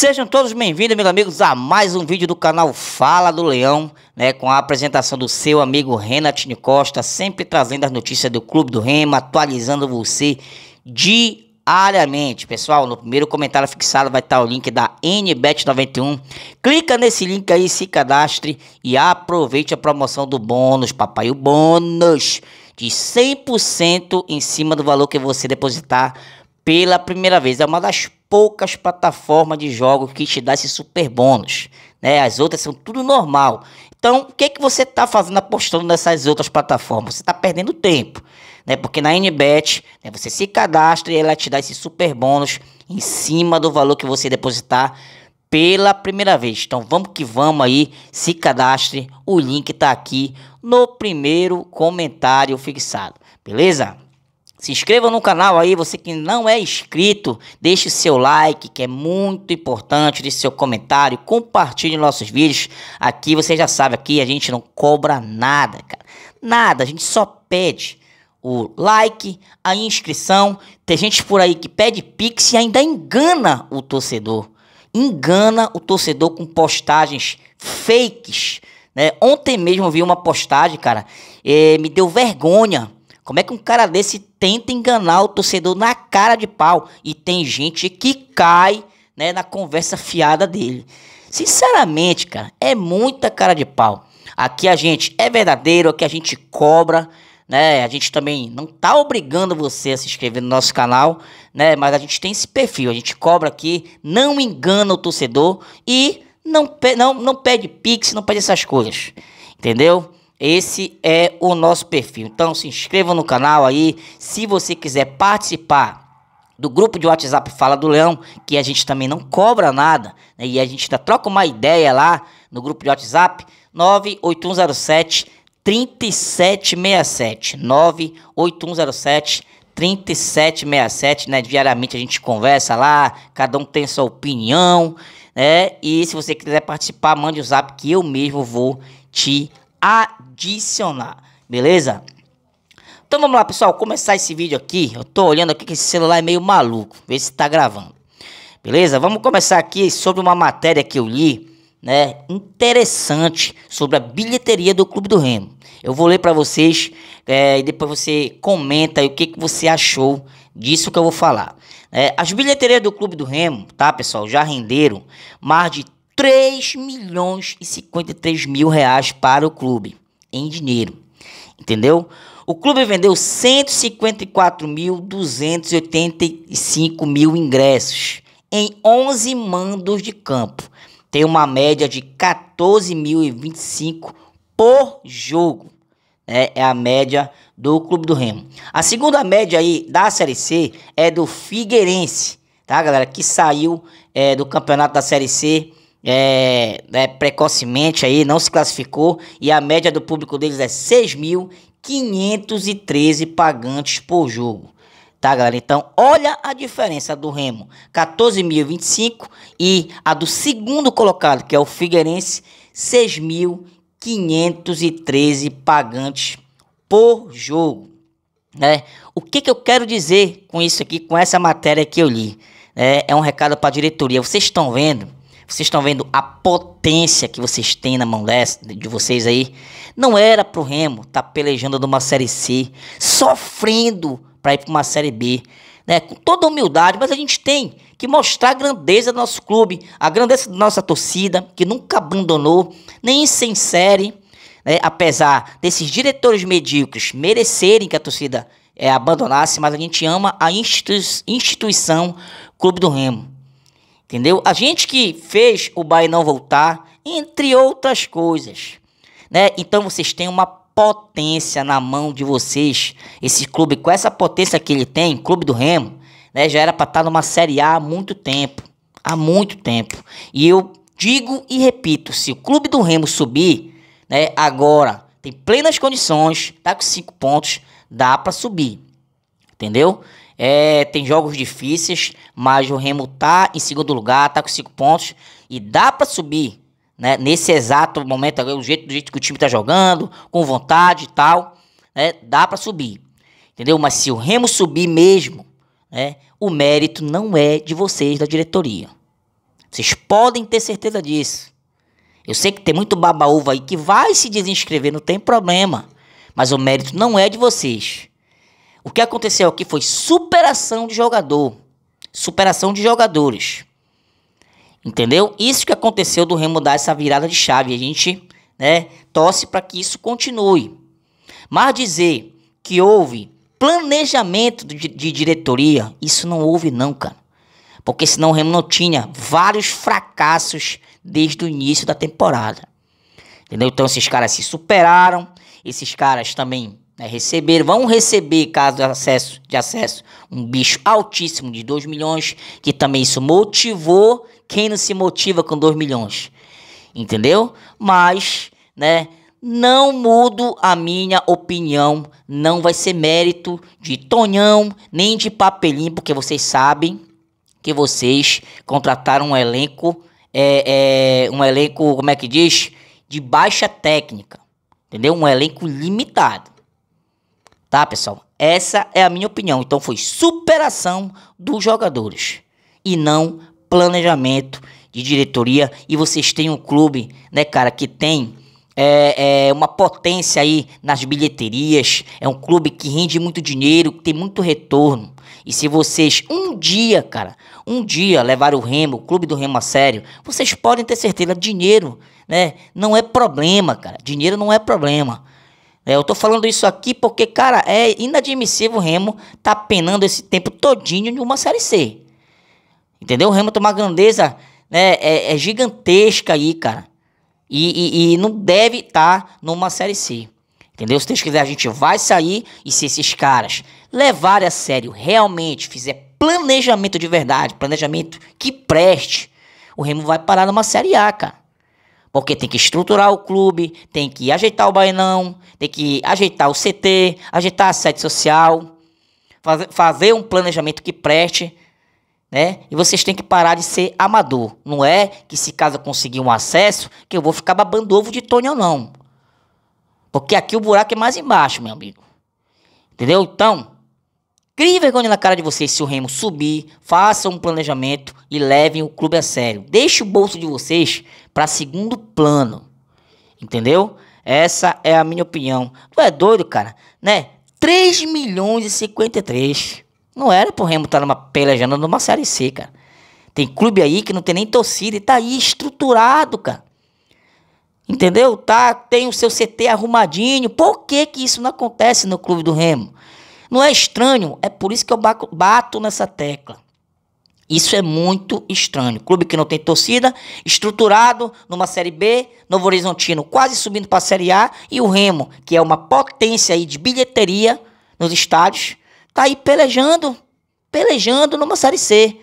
Sejam todos bem-vindos, meus amigos, a mais um vídeo do canal Fala do Leão, né, com a apresentação do seu amigo Renatinho Costa, sempre trazendo as notícias do Clube do Remo, atualizando você diariamente. Pessoal, no primeiro comentário fixado vai estar o link da NBet91. Clica nesse link aí, se cadastre e aproveite a promoção do bônus, papai, o bônus de 100% em cima do valor que você depositar pela primeira vez. É uma das poucas plataformas de jogos que te dá esse super bônus. Né? As outras são tudo normal. Então, o que, é que você está fazendo apostando nessas outras plataformas? Você está perdendo tempo. Né? Porque na NBet, né, você se cadastra e ela te dá esse super bônus em cima do valor que você depositar pela primeira vez. Então vamos que vamos aí, se cadastre. O link está aqui no primeiro comentário fixado. Beleza? Se inscreva no canal aí, você que não é inscrito, deixe seu like, que é muito importante, deixe seu comentário, compartilhe nossos vídeos. Aqui você já sabe, aqui a gente não cobra nada, cara. Nada, a gente só pede o like, a inscrição. Tem gente por aí que pede pix e ainda engana o torcedor. Engana o torcedor com postagens fakes. Né? Ontem mesmo vi uma postagem, cara, eh, me deu vergonha como é que um cara desse tenta enganar o torcedor na cara de pau? E tem gente que cai né, na conversa fiada dele. Sinceramente, cara, é muita cara de pau. Aqui a gente é verdadeiro, aqui a gente cobra, né? A gente também não tá obrigando você a se inscrever no nosso canal, né? Mas a gente tem esse perfil, a gente cobra aqui, não engana o torcedor e não, não, não pede pix, não pede essas coisas, entendeu? Esse é o nosso perfil. Então se inscreva no canal aí. Se você quiser participar do grupo de WhatsApp Fala do Leão, que a gente também não cobra nada, né? e a gente ainda troca uma ideia lá no grupo de WhatsApp, 98107 3767. 98107 3767, né? Diariamente a gente conversa lá, cada um tem sua opinião, né? E se você quiser participar, mande o um zap que eu mesmo vou te adicionar, beleza? Então vamos lá, pessoal, começar esse vídeo aqui. Eu tô olhando aqui que esse celular é meio maluco, ver se tá gravando. Beleza? Vamos começar aqui sobre uma matéria que eu li, né, interessante sobre a bilheteria do Clube do Remo. Eu vou ler para vocês é, e depois você comenta o que, que você achou disso que eu vou falar. É, as bilheterias do Clube do Remo, tá, pessoal, já renderam mais de 3 milhões e 53 mil reais para o clube, em dinheiro, entendeu? O clube vendeu 154.285 mil ingressos em 11 mandos de campo. Tem uma média de 14.025 por jogo. Né? É a média do Clube do Remo. A segunda média aí da Série C é do Figueirense, tá galera? Que saiu é, do campeonato da Série C é, é, precocemente aí, não se classificou, e a média do público deles é 6.513 pagantes por jogo. Tá, galera? Então, olha a diferença do Remo, 14.025, e a do segundo colocado, que é o Figueirense, 6.513 pagantes por jogo. Né? O que, que eu quero dizer com isso aqui, com essa matéria que eu li? É, é um recado para a diretoria. Vocês estão vendo vocês estão vendo a potência que vocês têm na mão de vocês aí? Não era pro Remo tá pelejando numa Série C, sofrendo para ir para uma Série B. Né? Com toda humildade, mas a gente tem que mostrar a grandeza do nosso clube, a grandeza da nossa torcida, que nunca abandonou, nem sem série, né? apesar desses diretores medíocres merecerem que a torcida é, abandonasse, mas a gente ama a instituição Clube do Remo. Entendeu? A gente que fez o Bahia não voltar, entre outras coisas. Né? Então vocês têm uma potência na mão de vocês. Esse clube, com essa potência que ele tem, Clube do Remo, né, já era para estar tá numa Série A há muito tempo. Há muito tempo. E eu digo e repito: se o Clube do Remo subir, né, agora tem plenas condições, tá com cinco pontos, dá para subir. Entendeu? É, tem jogos difíceis, mas o Remo tá em segundo lugar, tá com cinco pontos e dá para subir, né? Nesse exato momento, do jeito, do jeito que o time tá jogando, com vontade e tal, né? Dá para subir, entendeu? Mas se o Remo subir mesmo, né? O mérito não é de vocês da diretoria. Vocês podem ter certeza disso. Eu sei que tem muito babaúva aí que vai se desinscrever, não tem problema. Mas o mérito não é de vocês. O que aconteceu aqui foi superação de jogador. Superação de jogadores. Entendeu? Isso que aconteceu do Remo dar essa virada de chave. A gente né, torce para que isso continue. Mas dizer que houve planejamento de, de, diretoria, isso não houve não, cara. Porque senão o Remo não tinha vários fracassos desde o início da temporada. Entendeu? Então esses caras se superaram, esses caras também né? Receber, vão receber caso de acesso, de acesso um bicho altíssimo de 2 milhões, que também isso motivou quem não se motiva com 2 milhões. Entendeu? Mas, né, não mudo a minha opinião, não vai ser mérito de Tonhão nem de Papelim, porque vocês sabem que vocês contrataram um elenco, é, é, um elenco, como é que diz? De baixa técnica, entendeu? Um elenco limitado. Tá, pessoal? Essa é a minha opinião. Então foi superação dos jogadores e não planejamento de diretoria. E vocês têm um clube, né, cara, que tem é, é, uma potência aí nas bilheterias. É um clube que rende muito dinheiro, que tem muito retorno. E se vocês um dia, cara, um dia levar o Remo, o clube do Remo a sério, vocês podem ter certeza, dinheiro, né? Não é problema, cara. Dinheiro não é problema. É, eu tô falando isso aqui porque, cara, é inadmissível o Remo tá penando esse tempo todinho em uma Série C. Entendeu? O Remo tem uma grandeza né, é, é gigantesca aí, cara. E, e, e não deve estar tá numa Série C. Entendeu? Se Deus quiser, a gente vai sair. E se esses caras levarem a sério, realmente fizer planejamento de verdade, planejamento que preste, o Remo vai parar numa Série A, cara. Porque tem que estruturar o clube, tem que ajeitar o bainão, tem que ajeitar o CT, ajeitar a sede social, faz, fazer um planejamento que preste, né? E vocês têm que parar de ser amador. Não é que se caso eu conseguir um acesso, que eu vou ficar babando ovo de Tony ou não. Porque aqui o buraco é mais embaixo, meu amigo. Entendeu? Então, Crie vergonha na cara de vocês se o Remo subir, façam um planejamento e levem o clube a sério. Deixe o bolso de vocês para segundo plano. Entendeu? Essa é a minha opinião. Tu é doido, cara? Né? 3 milhões e 53. Não era pro Remo estar tá numa, pelejando numa Série C, cara. Tem clube aí que não tem nem torcida e tá aí estruturado, cara. Entendeu? Tá, tem o seu CT arrumadinho. Por que que isso não acontece no clube do Remo? Não é estranho? É por isso que eu bato nessa tecla. Isso é muito estranho. Clube que não tem torcida, estruturado numa Série B, Novo Horizontino quase subindo para a Série A e o Remo, que é uma potência aí de bilheteria nos estádios, tá aí pelejando, pelejando numa Série C.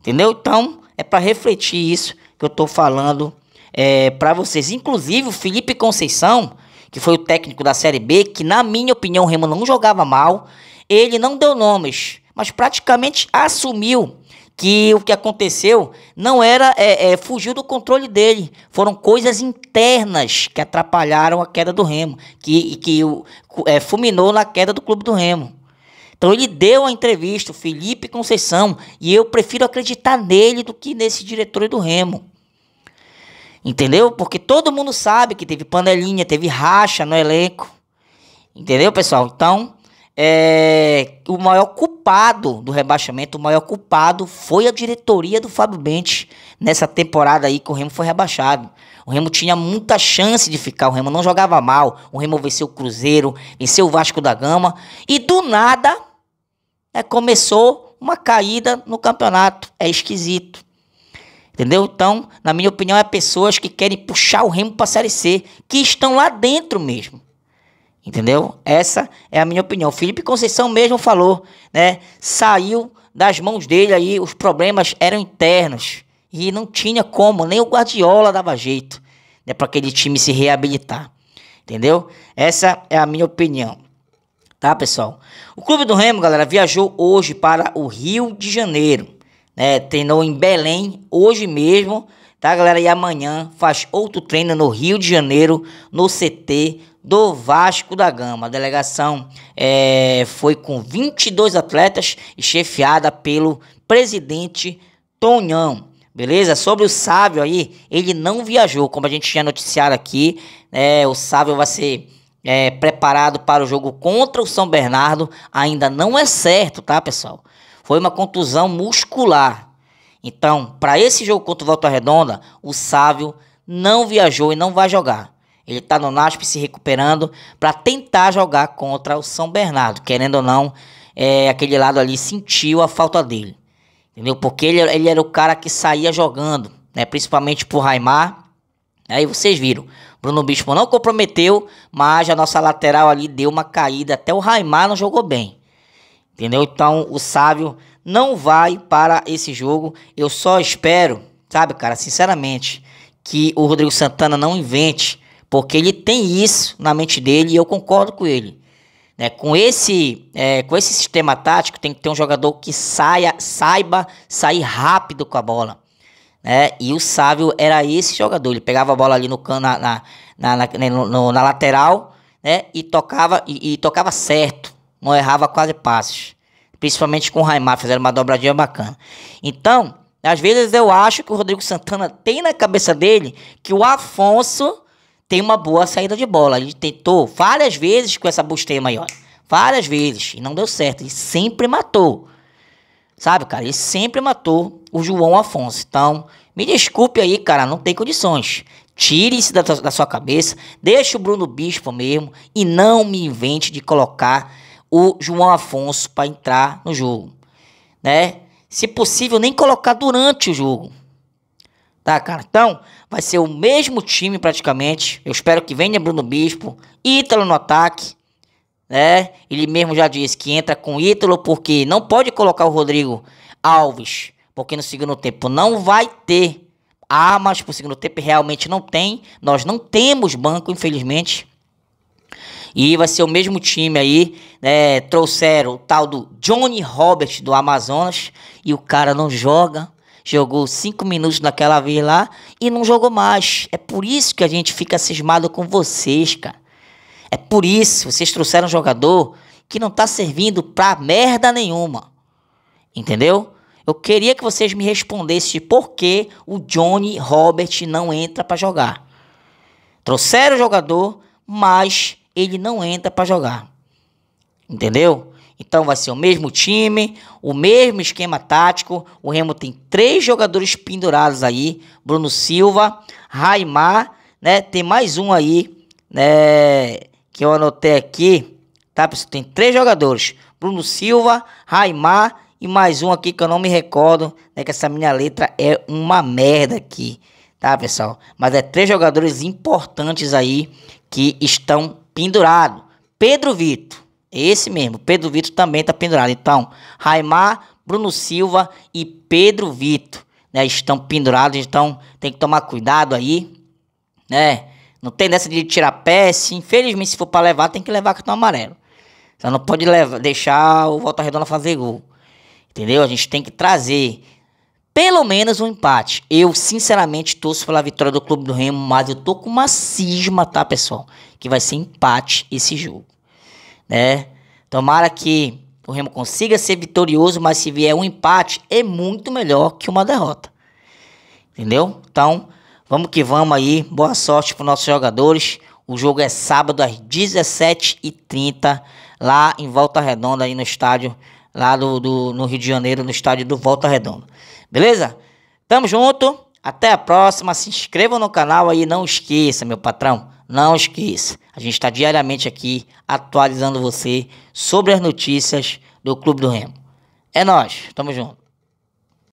Entendeu? Então, é para refletir isso que eu estou falando é, para vocês. Inclusive, o Felipe Conceição que foi o técnico da Série B, que na minha opinião o Remo não jogava mal, ele não deu nomes, mas praticamente assumiu que o que aconteceu não era é, é, fugiu do controle dele, foram coisas internas que atrapalharam a queda do Remo, que que é, fulminou na queda do clube do Remo. Então ele deu a entrevista, o Felipe Conceição, e eu prefiro acreditar nele do que nesse diretor do Remo. Entendeu? Porque todo mundo sabe que teve panelinha, teve racha no elenco. Entendeu, pessoal? Então, é, o maior culpado do rebaixamento, o maior culpado foi a diretoria do Fábio Bente nessa temporada aí que o Remo foi rebaixado. O Remo tinha muita chance de ficar, o Remo não jogava mal. O Remo venceu o Cruzeiro, venceu o Vasco da Gama e do nada né, começou uma caída no campeonato. É esquisito. Entendeu? Então, na minha opinião, é pessoas que querem puxar o remo para a Série C, que estão lá dentro mesmo. Entendeu? Essa é a minha opinião. O Felipe Conceição mesmo falou, né? Saiu das mãos dele aí, os problemas eram internos e não tinha como, nem o Guardiola dava jeito, né, para aquele time se reabilitar. Entendeu? Essa é a minha opinião. Tá, pessoal? O Clube do Remo, galera, viajou hoje para o Rio de Janeiro né? Treinou em Belém hoje mesmo, tá, galera? E amanhã faz outro treino no Rio de Janeiro, no CT do Vasco da Gama. A delegação é, foi com 22 atletas e chefiada pelo presidente Tonhão. Beleza? Sobre o Sávio aí, ele não viajou, como a gente tinha noticiado aqui. Né? O Sávio vai ser é, preparado para o jogo contra o São Bernardo. Ainda não é certo, tá, pessoal? Foi uma contusão muscular. Então, para esse jogo contra o Volta Redonda, o Sávio não viajou e não vai jogar. Ele está no NASP se recuperando para tentar jogar contra o São Bernardo. Querendo ou não, é, aquele lado ali sentiu a falta dele. Entendeu? Porque ele, ele era o cara que saía jogando, né? principalmente por Raimar. Aí vocês viram, Bruno Bispo não comprometeu, mas a nossa lateral ali deu uma caída. Até o Raimar não jogou bem. Entendeu? Então o sábio não vai para esse jogo. Eu só espero, sabe, cara, sinceramente, que o Rodrigo Santana não invente, porque ele tem isso na mente dele e eu concordo com ele. Né? Com, esse, é, com esse sistema tático, tem que ter um jogador que saia, saiba sair rápido com a bola. Né? E o Sávio era esse jogador. Ele pegava a bola ali no cano, na, na, na, né, na, lateral né? e, tocava, e, e tocava certo não errava quase passes. Principalmente com o Raimar, fizeram uma dobradinha bacana. Então, às vezes eu acho que o Rodrigo Santana tem na cabeça dele que o Afonso tem uma boa saída de bola. Ele tentou várias vezes com essa busteira aí, ó. Várias vezes. E não deu certo. Ele sempre matou. Sabe, cara? Ele sempre matou o João Afonso. Então, me desculpe aí, cara. Não tem condições. Tire isso da, da sua cabeça. Deixa o Bruno Bispo mesmo. E não me invente de colocar o João Afonso para entrar no jogo, né? Se possível, nem colocar durante o jogo, tá, cara? Então, vai ser o mesmo time praticamente. Eu espero que venha Bruno Bispo, Ítalo no ataque, né? Ele mesmo já disse que entra com Ítalo porque não pode colocar o Rodrigo Alves, porque no segundo tempo não vai ter armas, pro segundo tempo realmente não tem. Nós não temos banco, infelizmente. E vai ser o mesmo time aí, né? Trouxeram o tal do Johnny Robert do Amazonas e o cara não joga. Jogou cinco minutos naquela vez lá e não jogou mais. É por isso que a gente fica cismado com vocês, cara. É por isso vocês trouxeram um jogador que não tá servindo pra merda nenhuma. Entendeu? Eu queria que vocês me respondessem por que o Johnny Robert não entra para jogar. Trouxeram o jogador, mas ele não entra para jogar. Entendeu? Então vai ser o mesmo time, o mesmo esquema tático. O Remo tem três jogadores pendurados aí: Bruno Silva, Raimar, né? Tem mais um aí, né? Que eu anotei aqui, tá? Pessoal, tem três jogadores: Bruno Silva, Raimar e mais um aqui que eu não me recordo, né? Que essa minha letra é uma merda aqui, tá, pessoal? Mas é três jogadores importantes aí que estão pendurado. Pedro Vitor, esse mesmo, Pedro Vitor também está pendurado. Então, Raimar, Bruno Silva e Pedro Vitor né, estão pendurados, então tem que tomar cuidado aí, né? Não tem dessa de tirar pé, infelizmente se for para levar, tem que levar cartão amarelo. Você não pode levar, deixar o Volta Redonda fazer gol. Entendeu? A gente tem que trazer pelo menos um empate. Eu, sinceramente, torço pela vitória do Clube do Remo, mas eu tô com uma cisma, tá, pessoal? que vai ser empate esse jogo, né? Tomara que o Remo consiga ser vitorioso, mas se vier um empate, é muito melhor que uma derrota. Entendeu? Então, vamos que vamos aí. Boa sorte para nossos jogadores. O jogo é sábado às 17h30, lá em Volta Redonda, aí no estádio, lá do, do, no Rio de Janeiro, no estádio do Volta Redonda. Beleza? Tamo junto. Até a próxima. Se inscreva no canal aí. Não esqueça, meu patrão. Não esqueça, a gente está diariamente aqui atualizando você sobre as notícias do Clube do Remo. É nós, tamo junto.